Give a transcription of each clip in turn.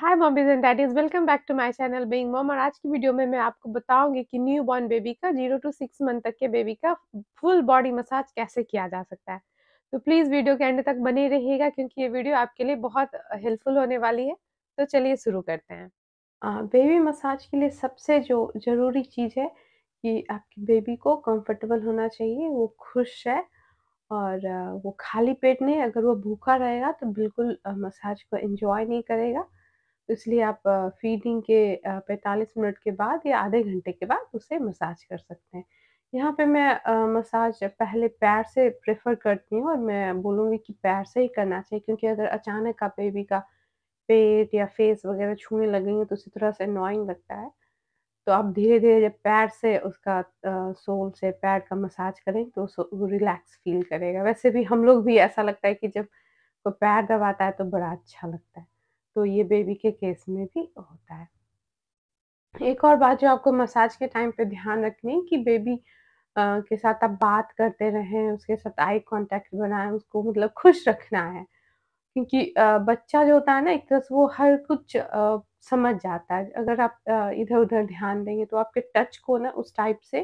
Hi mommies and daddies welcome back to my channel being mom और आज की video में मैं आपको बताऊंगी कि न्यू बॉर्न बेबी का जीरो टू सिक्स मंथ तक के बेबी का फुल बॉडी मसाज कैसे किया जा सकता है तो प्लीज़ वीडियो के एंड तक बने रहिएगा क्योंकि ये वीडियो आपके लिए बहुत हेल्पफुल होने वाली है तो चलिए शुरू करते हैं आ, बेबी मसाज के लिए सबसे जो ज़रूरी चीज़ है कि आपकी बेबी को कंफर्टेबल होना चाहिए वो खुश है और वो खाली पेट नहीं अगर वो भूखा रहेगा तो बिल्कुल मसाज को एंजॉय नहीं करेगा तो इसलिए आप फीडिंग के 45 मिनट के बाद या आधे घंटे के बाद उसे मसाज कर सकते हैं यहाँ पे मैं मसाज पहले पैर से प्रेफर करती हूँ और मैं बोलूँगी कि पैर से ही करना चाहिए क्योंकि अगर अचानक आप बेबी का पेट या फेस वगैरह छूने लगेंगे तो उसे थोड़ा सा नॉइंग लगता है तो आप धीरे धीरे जब पैर से उसका सोल से पैर का मसाज करें तो वो रिलैक्स फील करेगा वैसे भी हम लोग भी ऐसा लगता है कि जब कोई पैर दबाता है तो बड़ा अच्छा लगता है तो ये बेबी के केस में भी होता है एक और बात जो आपको मसाज के टाइम पे ध्यान रखनी कि बेबी आ, के साथ आप बात करते रहें उसके साथ आई कांटेक्ट बनाएं उसको मतलब खुश रखना है क्योंकि बच्चा जो होता है ना एक तरह से वो हर कुछ आ, समझ जाता है अगर आप इधर उधर ध्यान देंगे तो आपके टच को ना उस टाइप से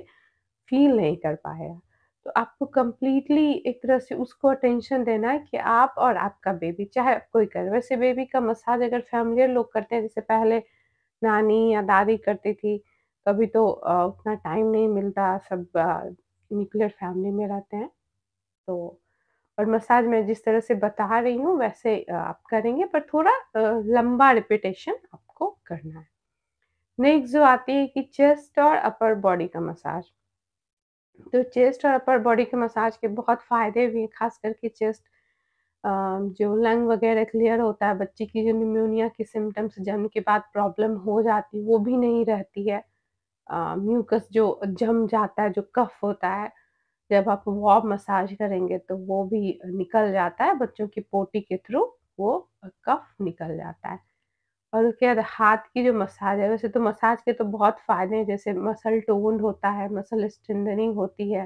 फील नहीं कर पाएगा तो आपको कम्प्लीटली एक तरह से उसको अटेंशन देना है कि आप और आपका बेबी चाहे आप कोई करे वैसे बेबी का मसाज अगर फैमिलियर लोग करते हैं जैसे पहले नानी या दादी करती थी तो अभी तो उतना टाइम नहीं मिलता सब न्यूक्लियर फैमिली में रहते हैं तो और मसाज मैं जिस तरह से बता रही हूँ वैसे आप करेंगे पर थोड़ा लंबा रिपीटेशन आपको करना है नेक्स्ट जो आती है कि चेस्ट और अपर बॉडी का मसाज तो चेस्ट और अपर बॉडी के मसाज के बहुत फ़ायदे भी हैं खास करके चेस्ट जो लंग वगैरह क्लियर होता है बच्चे की जो निमोनिया के सिम्टम्स जन्म के बाद प्रॉब्लम हो जाती वो भी नहीं रहती है म्यूकस जो जम जाता है जो कफ होता है जब आप वॉब मसाज करेंगे तो वो भी निकल जाता है बच्चों की पोटी के थ्रू वो कफ निकल जाता है और उसके बाद हाथ की जो मसाज है वैसे तो मसाज के तो बहुत फ़ायदे हैं जैसे मसल टोन्ड होता है मसल स्ट्रेंथनिंग होती है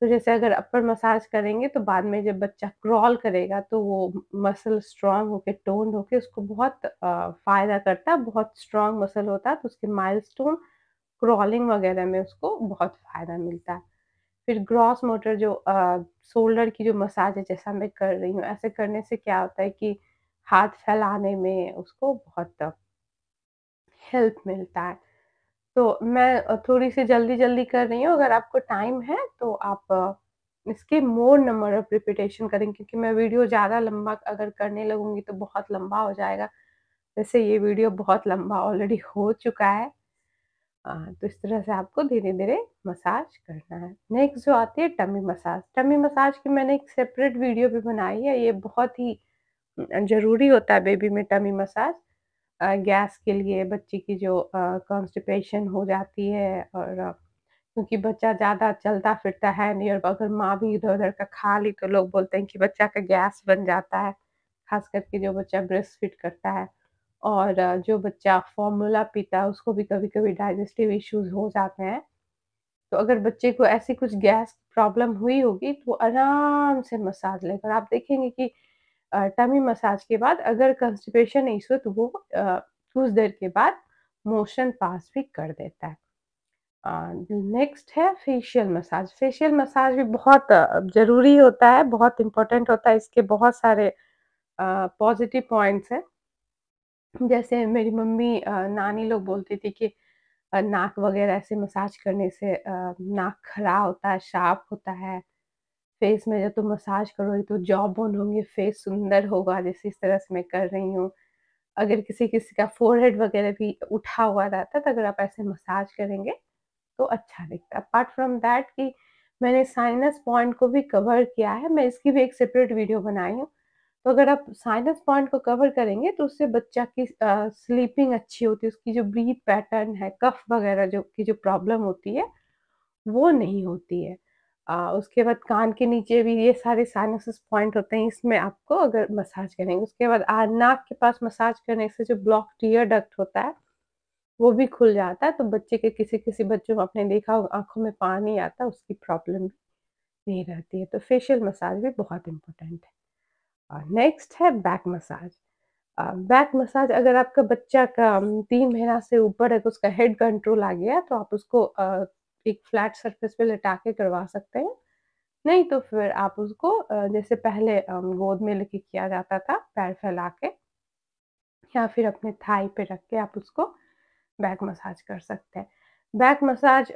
तो जैसे अगर अपर मसाज करेंगे तो बाद में जब बच्चा क्रॉल करेगा तो वो मसल स्ट्रांग होके टोन्ड होके उसको बहुत फ़ायदा करता है बहुत स्ट्रांग मसल होता है तो उसके माइलस्टोन क्रॉलिंग वगैरह में उसको बहुत फ़ायदा मिलता है फिर ग्रॉस मोटर जो शोल्डर की जो मसाज है जैसा मैं कर रही हूँ ऐसे करने से क्या होता है कि हाथ फैलाने में उसको बहुत हेल्प मिलता है तो मैं थोड़ी सी जल्दी जल्दी कर रही हूँ अगर आपको टाइम है तो आप इसके मोर नंबर ऑफ रिपीटेशन करें क्योंकि मैं वीडियो ज़्यादा लंबा अगर करने लगूंगी तो बहुत लंबा हो जाएगा वैसे ये वीडियो बहुत लंबा ऑलरेडी हो चुका है तो इस तरह से आपको धीरे धीरे मसाज करना है नेक्स्ट जो आती है टमी मसाज टमी मसाज की मैंने एक सेपरेट वीडियो भी बनाई है ये बहुत ही ज़रूरी होता है बेबी में टमी मसाज गैस के लिए बच्चे की जो कॉन्स्टिपेशन हो जाती है और क्योंकि बच्चा ज़्यादा चलता फिरता है नहीं और अगर माँ भी इधर उधर का खा ली तो लोग बोलते हैं कि बच्चा का गैस बन जाता है खास करके जो बच्चा ब्रेस्ट फिट करता है और जो बच्चा फॉर्मूला पीता है उसको भी कभी कभी डाइजेस्टिव इश्यूज हो जाते हैं तो अगर बच्चे को ऐसी कुछ गैस प्रॉब्लम हुई होगी तो आराम से मसाज लेकर आप देखेंगे कि टमी मसाज के बाद अगर कंस्टिपेशन नहीं हो तो वो कुछ देर के बाद मोशन पास भी कर देता है नेक्स्ट है फेशियल मसाज फेशियल मसाज भी बहुत ज़रूरी होता है बहुत इम्पोर्टेंट होता है इसके बहुत सारे पॉजिटिव पॉइंट्स हैं जैसे मेरी मम्मी नानी लोग बोलती थी कि नाक वगैरह ऐसे मसाज करने से नाक खड़ा होता है शार्प होता है फेस में जब तुम मसाज करोगे तो जॉब बोन होंगे फेस सुंदर होगा जैसे इस तरह से मैं कर रही हूँ अगर किसी किसी का फोरहेड वगैरह भी उठा हुआ रहता है तो अगर आप ऐसे मसाज करेंगे तो अच्छा दिखता है अपार्ट फ्रॉम दैट कि मैंने साइनस पॉइंट को भी कवर किया है मैं इसकी भी एक सेपरेट वीडियो बनाई हूँ तो अगर आप साइनस पॉइंट को कवर करेंगे तो उससे बच्चा की स्लीपिंग अच्छी होती है उसकी जो ब्रीथ पैटर्न है कफ वगैरह जो की जो प्रॉब्लम होती है वो नहीं होती है आ, उसके बाद कान के नीचे भी ये सारे साइनसिस पॉइंट होते हैं इसमें आपको अगर मसाज करेंगे उसके बाद आ, नाक के पास मसाज करने से जो ब्लॉक टीयर डक्ट होता है वो भी खुल जाता है तो बच्चे के किसी किसी बच्चों में आपने देखा आंखों में पानी आता है उसकी प्रॉब्लम भी नहीं रहती है तो फेशियल मसाज भी बहुत इम्पोर्टेंट है और नेक्स्ट है बैक मसाज बैक मसाज अगर आपका बच्चा का तीन महीना से ऊपर है तो उसका हेड कंट्रोल आ गया तो आप उसको एक फ्लैट सरफेस पे लटा के करवा सकते हैं नहीं तो फिर आप उसको जैसे पहले गोद में लेके किया जाता था पैर फैला के या फिर अपने थाई पे रख के आप उसको बैक मसाज कर सकते हैं बैक मसाज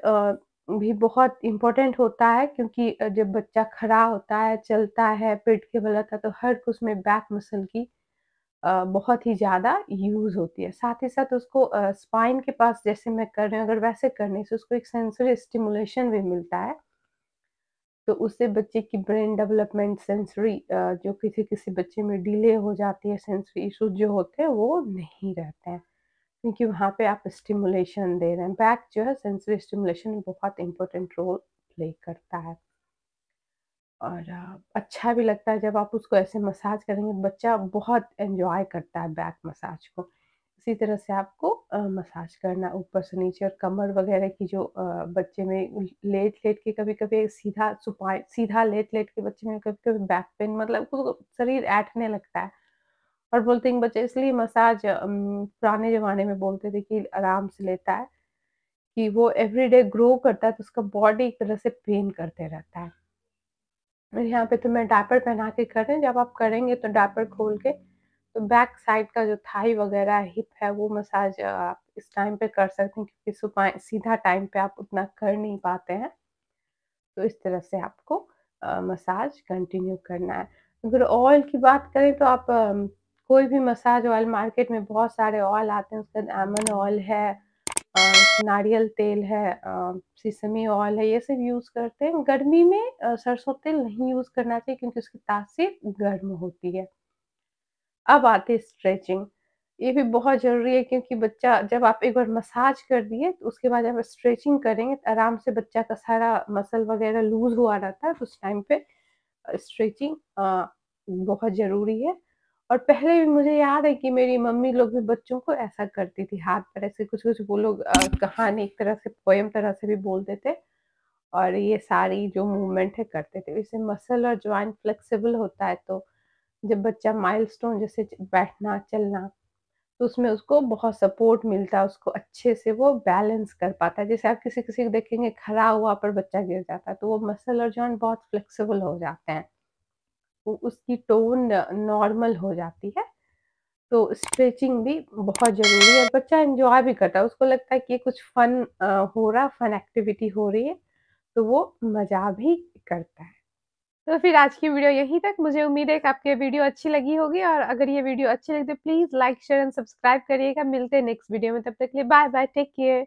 भी बहुत इम्पोर्टेंट होता है क्योंकि जब बच्चा खड़ा होता है चलता है पेट के बल होता है तो हर कुछ में बैक मसल की बहुत ही ज़्यादा यूज़ होती है। साथ ही साथ उसको स्पाइन के पास जैसे मैं कर रही हूँ अगर वैसे करने से उसको एक सेंसरी स्टिमुलेशन भी मिलता है। तो उससे बच्चे की ब्रेन डेवलपमेंट सेंसरी जो किसी-किसी बच्चे में डिले हो जाती है सेंसरी इशूज जो होते हैं वो नहीं रहते हैं। क्योंकि वहाँ पे आप स्टिमुलेशन दे रहे हैं। बैक जो है सेंसरी स्टिमुलेशन बहुत इम्पोर्टेंट रोल प्ले करता है। और अच्छा भी लगता है जब आप उसको ऐसे मसाज करेंगे, बच्चा बहुत एंजॉय करता है बैक मसाज को। इसी तरह से आपको आ, मसाज करना ऊपर से नीचे और कमर वगैरह की जो आ, बच्चे में लेट-लेट के कभी-कभी सीधा सुपाई सीधा लेट-लेट के बच्चे में कभी-कभी बैक पेन मतलब उसको तो शरीर ऐठने लगता है। और बोलते हैं कि बच्चे इसलिए मसाज पुराने ज़माने में बोलते थे कि आराम से लेता है, कि वो एवरीडे ग्रो करता है तो उसका बॉडी एक तरह से पेन करते रहता है। और यहाँ पे तो मैं डायपर पहना के कर जब आप करेंगे तो डायपर खोल के तो बैक साइड का जो थाई वगैरह हिप है वो मसाज आप इस टाइम पे कर सकते हैं क्योंकि सुबह सीधा टाइम पे आप उतना कर नहीं पाते हैं तो इस तरह से आपको आ, मसाज कंटिन्यू करना है अगर ऑयल की बात करें तो आप आ, कोई भी मसाज ऑयल मार्केट में बहुत सारे ऑयल आते हैं उसके बाद एमन ऑयल है नारियल तेल है सिसमी ऑयल है ये सब यूज़ करते हैं गर्मी में सरसों तेल नहीं यूज़ करना चाहिए क्योंकि उसकी तासीर गर्म होती है अब आते हैं स्ट्रेचिंग ये भी बहुत ज़रूरी है क्योंकि बच्चा जब आप एक बार मसाज कर दिए तो उसके बाद जब स्ट्रेचिंग करेंगे तो आराम से बच्चा का सारा मसल वगैरह लूज हुआ रहता है तो उस टाइम पे स्ट्रेचिंग बहुत ज़रूरी है और पहले भी मुझे याद है कि मेरी मम्मी लोग भी बच्चों को ऐसा करती थी हाथ पर ऐसे कुछ कुछ वो लोग कहानी एक तरह से पोएम तरह से भी बोलते थे और ये सारी जो मूवमेंट है करते थे इससे मसल और ज्वाइंट फ्लेक्सिबल होता है तो जब बच्चा माइलस्टोन जैसे बैठना चलना तो उसमें उसको बहुत सपोर्ट मिलता है उसको अच्छे से वो बैलेंस कर पाता है जैसे आप किसी किसी को देखेंगे खड़ा हुआ पर बच्चा गिर जाता है तो वो मसल और जॉइंट बहुत फ्लेक्सिबल हो जाते हैं उसकी टोन नॉर्मल हो जाती है तो स्ट्रेचिंग भी बहुत ज़रूरी है और बच्चा एंजॉय भी करता है उसको लगता है कि कुछ फन हो रहा फन एक्टिविटी हो रही है तो वो मज़ा भी करता है तो फिर आज की वीडियो यहीं तक मुझे उम्मीद है कि आपकी वीडियो अच्छी लगी होगी और अगर ये वीडियो अच्छी लगी तो please like share and subscribe करिएगा मिलते हैं नेक्स्ट वीडियो में तब तक के लिए बाय बाय टेक केयर